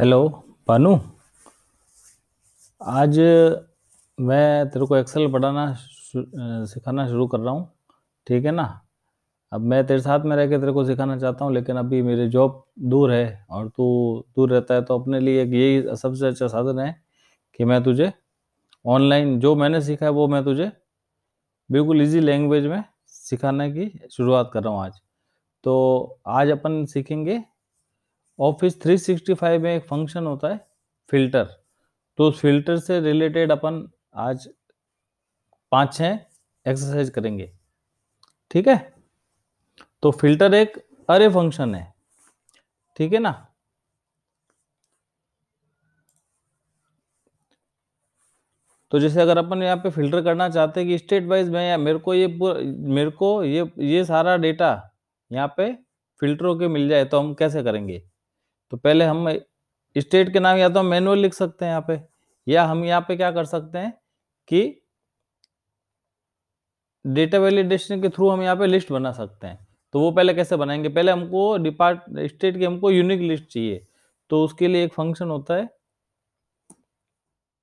Hello Bhanu आज मैं तेरे को एक्सेल पढ़ाना सिखाना शुरू कर रहा हूँ ठीक है ना अब मैं तेरे साथ में रह के तेरे को सिखाना चाहता हूँ लेकिन अभी मेरे जॉब दूर है और तू दूर रहता है तो अपने लिए एक यही सबसे अच्छा साधन है कि मैं तुझे ऑनलाइन जो मैंने सीखा है वो मैं तुझे बिल्कुल इजी लैंग्वेज में सिखाने की शुरुआत कर रहा हूँ आज तो आज अपन सीखेंगे ऑफिस 365 में एक फंक्शन होता है फिल्टर तो उस फिल्टर से रिलेटेड अपन आज पाँच छह एक्सरसाइज करेंगे ठीक है तो फिल्टर एक अरे फंक्शन है ठीक है ना तो जैसे अगर अपन यहाँ पे फिल्टर करना चाहते हैं कि स्टेट वाइज में या मेरे को ये मेरे को ये ये सारा डेटा यहाँ पे फिल्टरों के मिल जाए तो हम कैसे करेंगे तो पहले हम स्टेट के नाम या तो मैनुअल लिख सकते हैं यहाँ पे या हम यहाँ पे क्या कर सकते हैं कि डेटा वैलिडेशन के थ्रू हम यहाँ पे लिस्ट बना सकते हैं तो वो पहले कैसे बनाएंगे पहले हमको डिपार्ट स्टेट की हमको यूनिक लिस्ट चाहिए तो उसके लिए एक फंक्शन होता है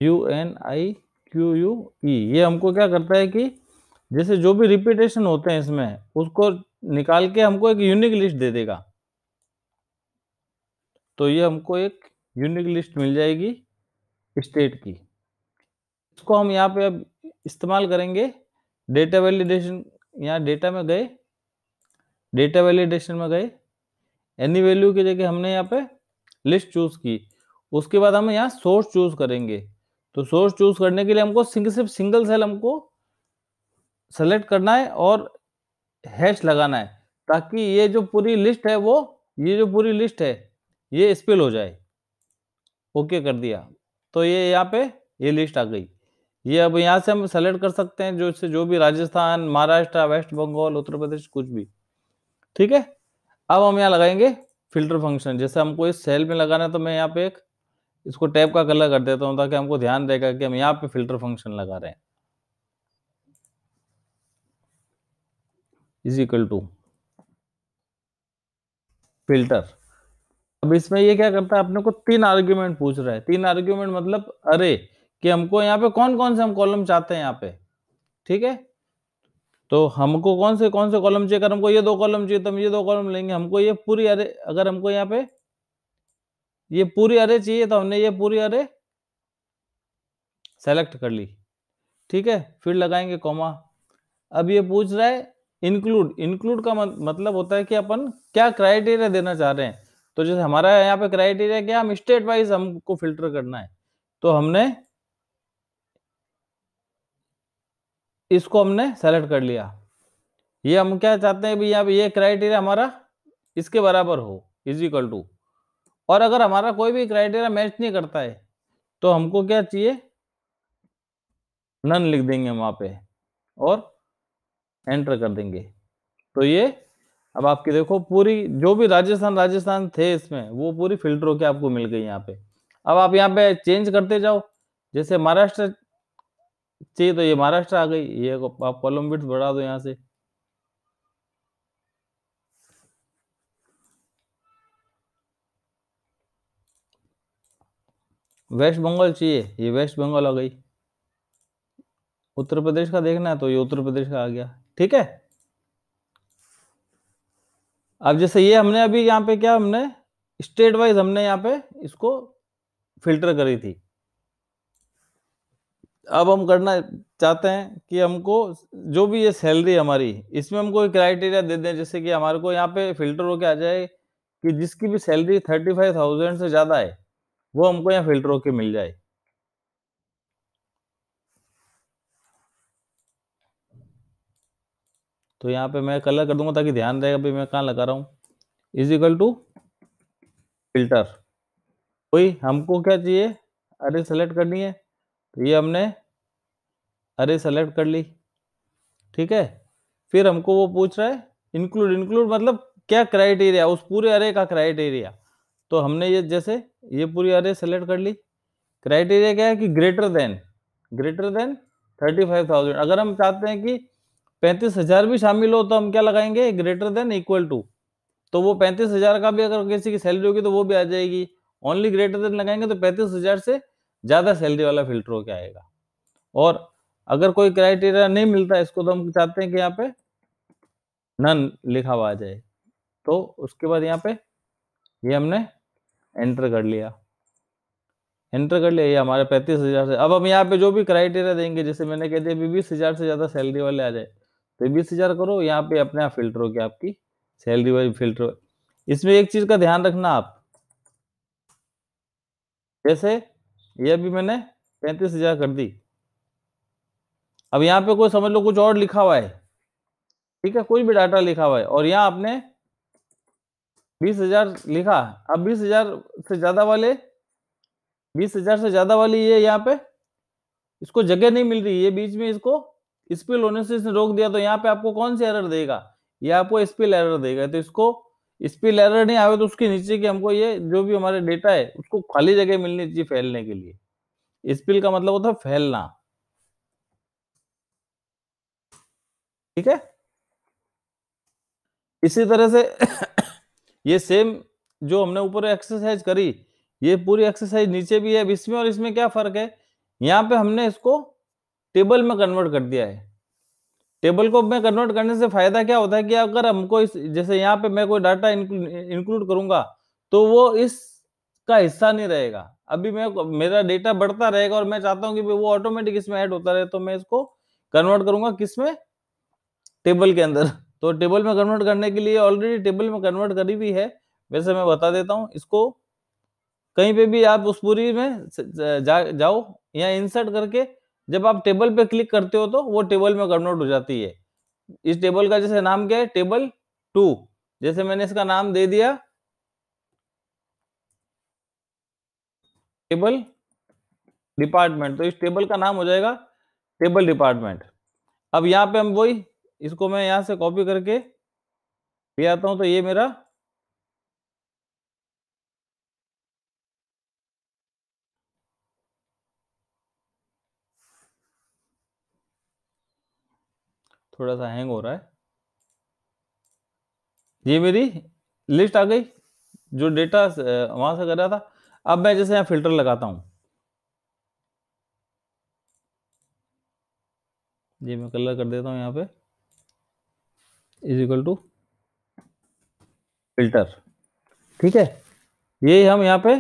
U N I Q U E ये हमको क्या करता है कि जैसे जो भी रिपीटेशन होते हैं इसमें उसको निकाल के हमको एक यूनिक लिस्ट दे देगा तो ये हमको एक यूनिक लिस्ट मिल जाएगी स्टेट की इसको हम यहाँ पे अब इस्तेमाल करेंगे डेटा वैलिडेशन यहाँ डेटा में गए डेटा वैलिडेशन में गए एनी वैल्यू की जगह हमने यहाँ पे लिस्ट चूज की उसके बाद हम यहाँ सोर्स चूज करेंगे तो सोर्स चूज करने के लिए हमको सिर्फ सिंगल सेल हमको सेलेक्ट करना है और हैश लगाना है ताकि ये जो पूरी लिस्ट है वो ये जो पूरी लिस्ट है ये स्पिल हो जाए ओके कर दिया तो ये यहाँ पे ये लिस्ट आ गई ये अब यहाँ से हम सेलेक्ट कर सकते हैं जो इससे जो भी राजस्थान महाराष्ट्र वेस्ट बंगाल उत्तर प्रदेश कुछ भी ठीक है अब हम यहाँ लगाएंगे फिल्टर फंक्शन जैसे हमको इस सेल में लगाना है तो मैं यहाँ पे एक इसको टैप का कलर कर देता हूँ ताकि हमको ध्यान देगा कि हम यहाँ पे फिल्टर फंक्शन लगा रहे हैं इज इक्वल टू फिल्टर अब इसमें ये क्या करता है अपने को तीन आर्ग्यूमेंट पूछ रहा है तीन आर्ग्यूमेंट मतलब अरे कि हमको यहाँ पे कौन कौन से हम कॉलम चाहते हैं यहाँ पे ठीक है तो हमको कौन से कौन से कॉलम चाहिए अगर हमको ये दो कॉलम चाहिए तो हम ये दो कॉलम लेंगे हमको ये पूरी अरे अगर हमको यहाँ पे ये पूरी अरे चाहिए तो हमने ये पूरी अरे सेलेक्ट कर ली ठीक है फिर लगाएंगे कॉमा अब ये पूछ रहा है इंक्लूड इंक्लूड का मतलब होता है कि अपन क्या क्राइटेरिया देना चाह रहे हैं तो जैसे हमारा यहाँ पे क्राइटेरिया क्या हम स्टेट वाइज हमको फिल्टर करना है तो हमने इसको हमने सेलेक्ट कर लिया ये हम क्या चाहते हैं पे ये क्राइटेरिया हमारा इसके बराबर हो इज इक्वल टू और अगर हमारा कोई भी क्राइटेरिया मैच नहीं करता है तो हमको क्या चाहिए नन लिख देंगे वहां पे और एंटर कर देंगे तो ये अब आपकी देखो पूरी जो भी राजस्थान राजस्थान थे इसमें वो पूरी फिल्टर होके आपको मिल गई यहाँ पे अब आप यहाँ पे चेंज करते जाओ जैसे महाराष्ट्र चाहिए तो ये महाराष्ट्र आ गई ये आप कॉलम बिट्स बढ़ा दो यहाँ से वेस्ट बंगाल चाहिए ये वेस्ट बंगाल आ गई उत्तर प्रदेश का देखना है तो ये उत्तर प्रदेश का आ गया ठीक है अब जैसे ये हमने अभी यहाँ पे क्या हमने स्टेट वाइज हमने यहाँ पे इसको फिल्टर करी थी अब हम करना चाहते हैं कि हमको जो भी ये सैलरी हमारी इसमें हमको क्राइटेरिया दे दें जैसे कि हमारे को यहाँ पे फिल्टर होके आ जाए कि जिसकी भी सैलरी थर्टी फाइव थाउजेंड से ज़्यादा है वो हमको यहाँ फिल्टर होके मिल जाए तो यहाँ पे मैं कलर कर दूंगा ताकि ध्यान रहेगा भाई मैं कहाँ लगा रहा हूँ इज इक्वल टू फिल्टर वही हमको क्या चाहिए अरे सेलेक्ट करनी है तो ये हमने अरे सेलेक्ट कर ली ठीक है फिर हमको वो पूछ रहा है इंक्लूड इंक्लूड मतलब क्या क्राइटेरिया उस पूरे अरे का क्राइटेरिया तो हमने ये जैसे ये पूरी अरे सेलेक्ट कर ली क्राइटेरिया क्या है कि greater than greater than thirty five thousand अगर हम चाहते हैं कि पैंतीस हजार भी शामिल हो तो हम क्या लगाएंगे ग्रेटर देन इक्वल टू तो वो पैंतीस हजार का भी अगर किसी की सैलरी होगी तो वो भी आ जाएगी ओनली ग्रेटर देन लगाएंगे तो पैंतीस हजार से ज्यादा सैलरी वाला फिल्टर होकर आएगा और अगर कोई क्राइटेरिया नहीं मिलता इसको तो हम चाहते हैं कि यहाँ पे नन लिखा हुआ आ जाए तो उसके बाद यहाँ पे ये हमने एंटर कर लिया एंटर कर लिया ये हमारे पैंतीस हजार से अब हम यहाँ पे जो भी क्राइटेरिया देंगे जैसे मैंने कह दिया बीस हजार से ज्यादा सैलरी वाले आ जाए तो बीस हजार करो यहाँ पे अपने आप फिल्टर हो गया आपकी सैलरी वाइज फिल्टर इसमें एक चीज का ध्यान रखना आप जैसे ये भी मैंने पैंतीस हजार कर दी अब यहाँ पे कोई समझ लो कुछ और लिखा हुआ है ठीक है कोई भी डाटा लिखा हुआ है और यहाँ आपने बीस हजार लिखा अब बीस हजार से ज्यादा वाले बीस हजार से ज्यादा वाली ये यहाँ पे इसको जगह नहीं मिल रही ये बीच में इसको स्पिल होने से इसने रोक दिया तो यहाँ पे आपको कौन सी एरर देगा ये आपको स्पिल एरर देगा तो इसको स्पिल एरर नहीं आवे तो उसके नीचे की हमको ये जो भी हमारे डेटा है उसको खाली जगह मिलनी चाहिए फैलने के लिए स्पिल का मतलब होता है फैलना ठीक है इसी तरह से ये सेम जो हमने ऊपर एक्सरसाइज करी ये पूरी एक्सरसाइज नीचे भी है अब इसमें और इसमें क्या फर्क है यहाँ पे हमने इसको टेबल में कन्वर्ट कर दिया है टेबल को मैं कन्वर्ट करने से फायदा क्या होता है कि अगर हमको इस जैसे यहाँ पे मैं कोई डाटा इंक्लूड करूंगा तो वो इस का हिस्सा नहीं रहेगा अभी मैं मेरा डेटा बढ़ता रहेगा और मैं चाहता हूँ कि वो ऑटोमेटिक इसमें ऐड होता रहे तो मैं इसको कन्वर्ट करूंगा किस में टेबल के अंदर तो टेबल में कन्वर्ट करने के लिए ऑलरेडी टेबल में कन्वर्ट करी हुई है वैसे मैं बता देता हूँ इसको कहीं पे भी आप उस पूरी में जा, जाओ या इंसर्ट करके जब आप टेबल पे क्लिक करते हो तो वो टेबल में कन्वर्ट हो जाती है इस टेबल का जैसे नाम क्या है टेबल टू जैसे मैंने इसका नाम दे दिया टेबल डिपार्टमेंट तो इस टेबल का नाम हो जाएगा टेबल डिपार्टमेंट अब यहां पे हम वही इसको मैं यहां से कॉपी करके ले आता हूं तो ये मेरा थोड़ा सा हैंग हो रहा है ये मेरी लिस्ट आ गई जो डेटा वहां से कर रहा था अब मैं जैसे यहां फिल्टर लगाता हूं जी मैं कलर कर देता हूँ यहाँ पे इज इक्वल टू फिल्टर ठीक है ये हम यहाँ पे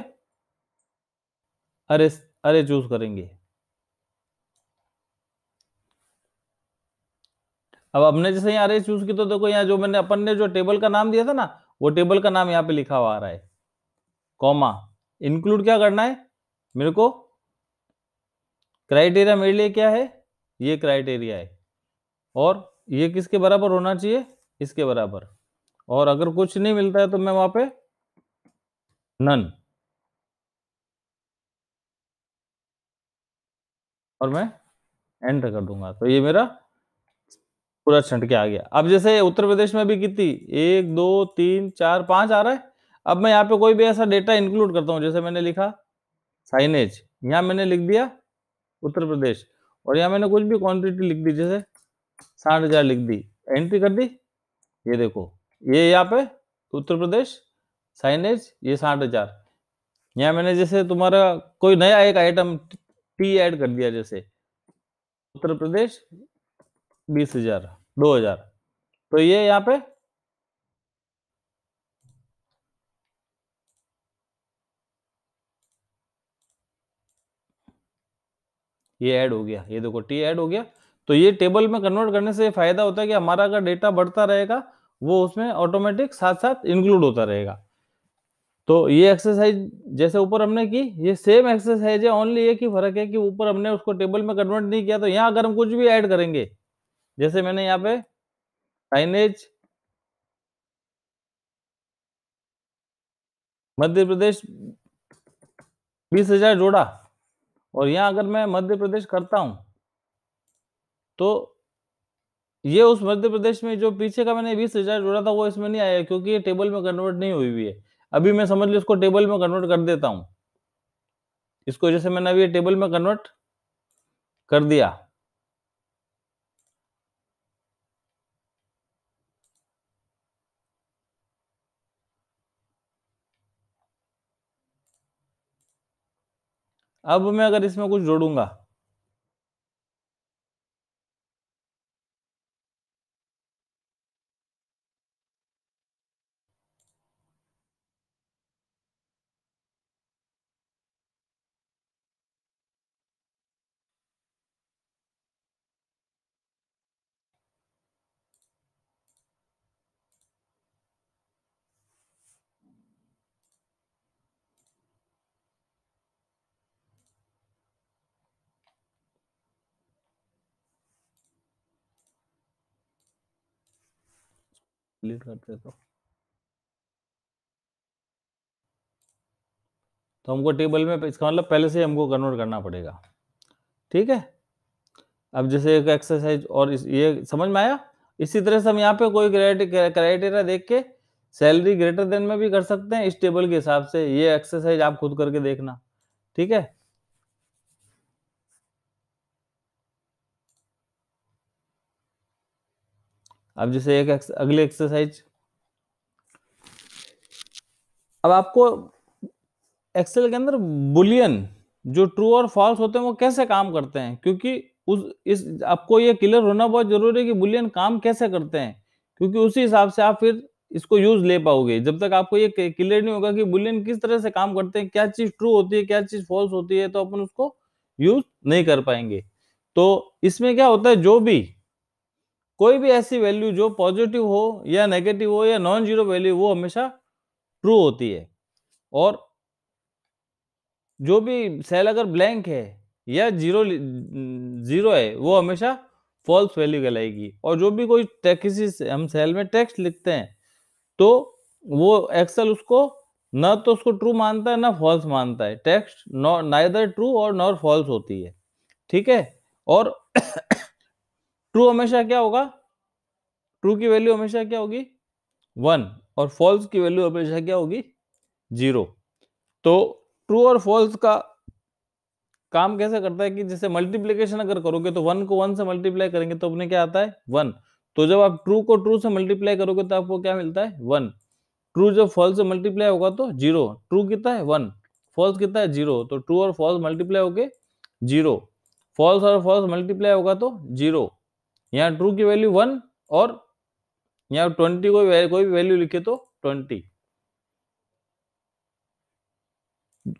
अरे अरे चूज करेंगे अब अपने जैसे यहाँ रेस चूज की तो देखो यहाँ जो मैंने अपन ने जो टेबल का नाम दिया था ना वो टेबल का नाम यहाँ पे लिखा हुआ आ रहा है कॉमा इंक्लूड क्या करना है मेरे को क्राइटेरिया मेरे लिए क्या है ये क्राइटेरिया है और ये किसके बराबर होना चाहिए इसके बराबर और अगर कुछ नहीं मिलता है तो मैं वहां पे नन और मैं एंटर कर दूंगा तो ये मेरा पूरा छंट के आ गया अब जैसे उत्तर प्रदेश में भी कितनी एक दो तीन चार पांच आ रहा है अब मैं यहाँ पे कोई भी ऐसा डेटा इंक्लूड करता हूँ जैसे मैंने लिखा साइनेज यहाँ मैंने लिख दिया उत्तर प्रदेश और यहाँ मैंने कुछ भी क्वांटिटी लिख दी जैसे साठ हजार लिख दी एंट्री कर दी ये देखो ये यहाँ पे उत्तर प्रदेश साइनेज ये साठ हजार यहाँ मैंने जैसे तुम्हारा कोई नया एक आइटम टी ऐड कर दिया जैसे उत्तर प्रदेश बीस हजार दो हजार तो ये यहाँ पे ये ऐड हो गया ये देखो टी ऐड हो गया तो ये टेबल में कन्वर्ट करने से फायदा होता है कि हमारा अगर डेटा बढ़ता रहेगा वो उसमें ऑटोमेटिक साथ साथ इंक्लूड होता रहेगा तो ये एक्सरसाइज जैसे ऊपर हमने की ये सेम एक्सरसाइज है ओनली ये कि फर्क है कि ऊपर हमने उसको टेबल में कन्वर्ट नहीं किया तो यहाँ अगर हम कुछ भी ऐड करेंगे जैसे मैंने यहाँ पे साइनेज मध्य प्रदेश बीस हजार जोड़ा और यहाँ अगर मैं मध्य प्रदेश करता हूँ तो ये उस मध्य प्रदेश में जो पीछे का मैंने बीस हजार जोड़ा था वो इसमें नहीं आया क्योंकि ये टेबल में कन्वर्ट नहीं हुई हुई है अभी मैं समझ लो इसको टेबल में कन्वर्ट कर देता हूँ इसको जैसे मैंने अभी टेबल में कन्वर्ट कर दिया अब मैं अगर इसमें कुछ जोड़ूंगा डिलीट कर देता तो। हूँ तो हमको टेबल में इसका मतलब पहले से हमको कन्वर्ट करना पड़ेगा ठीक है अब जैसे एक एक्सरसाइज और इस ये समझ में आया इसी तरह से हम यहाँ पे कोई क्राइटेरिया देख के सैलरी ग्रेटर देन में भी कर सकते हैं इस टेबल के हिसाब से ये एक्सरसाइज आप खुद करके देखना ठीक है अब जैसे एक अगले अगली एक्सरसाइज अब आपको एक्सेल के अंदर बुलियन जो ट्रू और फॉल्स होते हैं वो कैसे काम करते हैं क्योंकि उस इस आपको ये क्लियर होना बहुत जरूरी है कि बुलियन काम कैसे करते हैं क्योंकि उसी हिसाब से आप फिर इसको यूज ले पाओगे जब तक आपको ये क्लियर नहीं होगा कि बुलियन किस तरह से काम करते हैं क्या चीज ट्रू होती है क्या चीज फॉल्स होती है तो अपन उसको यूज नहीं कर पाएंगे तो इसमें क्या होता है जो भी कोई भी ऐसी वैल्यू जो पॉजिटिव हो या नेगेटिव हो या नॉन जीरो वैल्यू वो हमेशा ट्रू होती है और जो भी सेल अगर ब्लैंक है या जीरो जीरो है वो हमेशा फॉल्स वैल्यू कहलाएगी और जो भी कोई किसी हम सेल में टेक्स्ट लिखते हैं तो वो एक्सेल उसको ना तो उसको ट्रू मानता है ना फॉल्स मानता है टेक्स्ट नाइदर ट्रू और नॉर फॉल्स होती है ठीक है और ट्रू हमेशा क्या होगा ट्रू की वैल्यू हमेशा क्या होगी वन और फॉल्स की वैल्यू हमेशा क्या होगी जीरो तो ट्रू और फॉल्स का काम कैसे करता है कि जैसे मल्टीप्लीकेशन अगर करोगे तो वन को वन से मल्टीप्लाई करेंगे तो अपने क्या आता है वन तो जब आप ट्रू को ट्रू से मल्टीप्लाई करोगे तो आपको क्या मिलता है वन ट्रू जब फॉल्स से मल्टीप्लाई होगा तो जीरो ट्रू कितना है वन फॉल्स कितना है जीरो तो ट्रू और फॉल्स मल्टीप्लाई होके जीरो फॉल्स और फॉल्स मल्टीप्लाई होगा तो जीरो यहाँ ट्रू की वैल्यू वन और यहाँ ट्वेंटी को कोई भी वैल्यू लिखे तो ट्वेंटी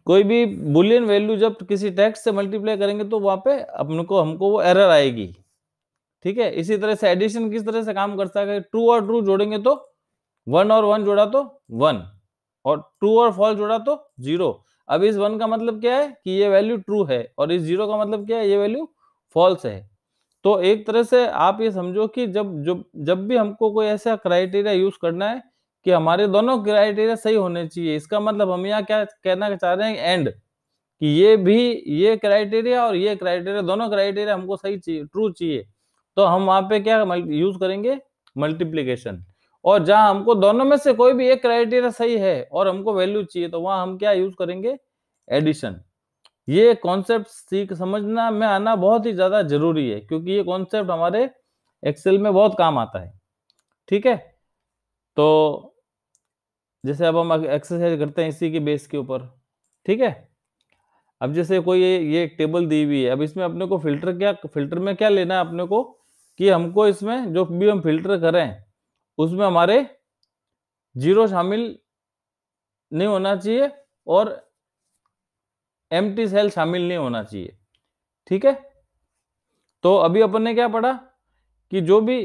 कोई भी बुलियन वैल्यू जब किसी टेक्स्ट से मल्टीप्लाई करेंगे तो वहां पे अपने को हमको वो एरर आएगी ठीक है इसी तरह से एडिशन किस तरह से काम करता है ट्रू और ट्रू जोड़ेंगे तो वन और वन जोड़ा तो वन और ट्रू और फॉल्स जोड़ा तो जीरो अब इस वन का मतलब क्या है कि ये वैल्यू ट्रू है और इस जीरो का मतलब क्या है ये वैल्यू फॉल्स है तो एक तरह से आप ये समझो कि जब जब जब भी हमको कोई ऐसा क्राइटेरिया यूज करना है कि हमारे दोनों क्राइटेरिया सही होने चाहिए इसका मतलब हम यहाँ क्या कहना चाह रहे हैं एंड कि ये भी ये क्राइटेरिया और ये क्राइटेरिया दोनों क्राइटेरिया हमको सही चाहिए ट्रू चाहिए तो हम वहाँ पे क्या यूज करेंगे मल्टीप्लीकेशन और जहाँ हमको दोनों में से कोई भी एक क्राइटेरिया सही है और हमको वैल्यू चाहिए तो वहाँ हम क्या यूज करेंगे एडिशन ये कॉन्सेप्ट सीख समझना में आना बहुत ही ज़्यादा जरूरी है क्योंकि ये कॉन्सेप्ट हमारे एक्सेल में बहुत काम आता है ठीक है तो जैसे अब हम एक्सरसाइज करते हैं इसी के बेस के ऊपर ठीक है अब जैसे कोई ये ये टेबल दी हुई है अब इसमें अपने को फिल्टर क्या फिल्टर में क्या लेना है अपने को कि हमको इसमें जो भी हम फिल्टर करें उसमें हमारे जीरो शामिल नहीं होना चाहिए और एम सेल शामिल नहीं होना चाहिए ठीक है तो अभी अपन ने क्या पढ़ा कि जो भी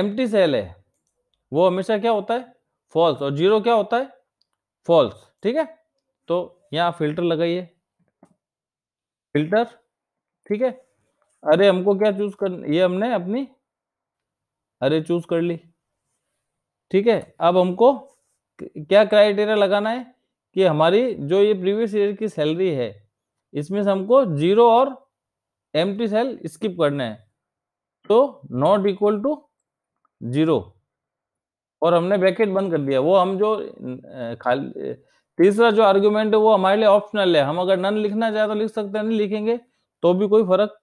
एम सेल है वो हमेशा क्या होता है फॉल्स और जीरो क्या होता है फॉल्स ठीक है तो यहाँ फिल्टर लगाइए फिल्टर ठीक है अरे हमको क्या चूज कर ये हमने अपनी अरे चूज कर ली ठीक है अब हमको क्या क्राइटेरिया लगाना है कि हमारी जो ये प्रीवियस ईयर की सैलरी है इसमें से हमको जीरो और एम सेल स्किप करना है तो नॉट इक्वल टू जीरो और हमने ब्रैकेट बंद कर दिया वो हम जो खाली तीसरा जो आर्ग्यूमेंट है वो हमारे लिए ऑप्शनल है हम अगर नन लिखना चाहे तो लिख सकते हैं नहीं लिखेंगे तो भी कोई फर्क